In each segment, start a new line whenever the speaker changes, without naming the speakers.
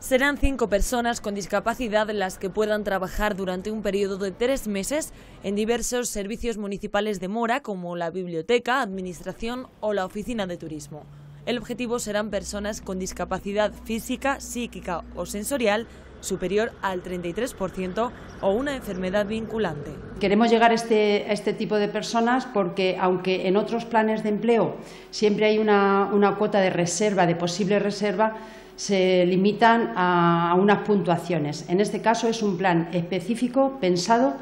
Serán cinco personas con discapacidad las que puedan trabajar durante un periodo de tres meses en diversos servicios municipales de Mora, como la biblioteca, administración o la oficina de turismo. El objetivo serán personas con discapacidad física, psíquica o sensorial superior al 33% o una enfermedad vinculante.
Queremos llegar este, a este, tipo de personas porque, aunque en otros planes de empleo siempre hay una, cuota de reserva, de posible reserva, se limitan a unas puntuaciones. En este caso es un plan específico, pensado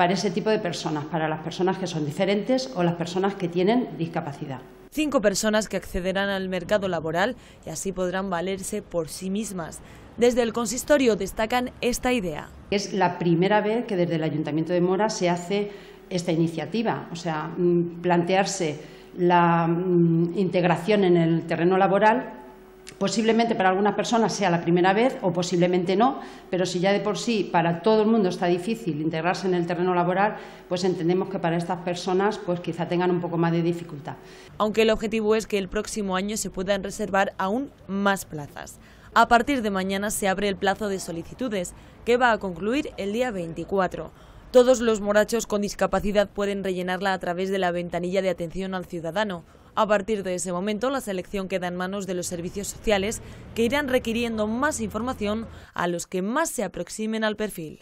para ese tipo de personas, para las personas que son diferentes o las personas que tienen discapacidad.
Cinco personas que accederán al mercado laboral y así podrán valerse por sí mismas. Desde el consistorio destacan esta idea.
Es la primera vez que desde el Ayuntamiento de Mora se hace esta iniciativa, o sea, mm, plantearse la mm, integración en el terreno laboral Posiblemente para algunas personas sea la primera vez o posiblemente no, pero si ya de por sí para todo el mundo está difícil integrarse en el terreno laboral, pues entendemos que para estas personas pues quizá tengan un poco más de dificultad.
Aunque el objetivo es que el próximo año se puedan reservar aún más plazas. A partir de mañana se abre el plazo de solicitudes, que va a concluir el día 24. Todos los morachos con discapacidad pueden rellenarla a través de la ventanilla de atención al ciudadano a partir de ese momento, la selección queda en manos de los servicios sociales que irán requiriendo más información a los que más se aproximen al perfil.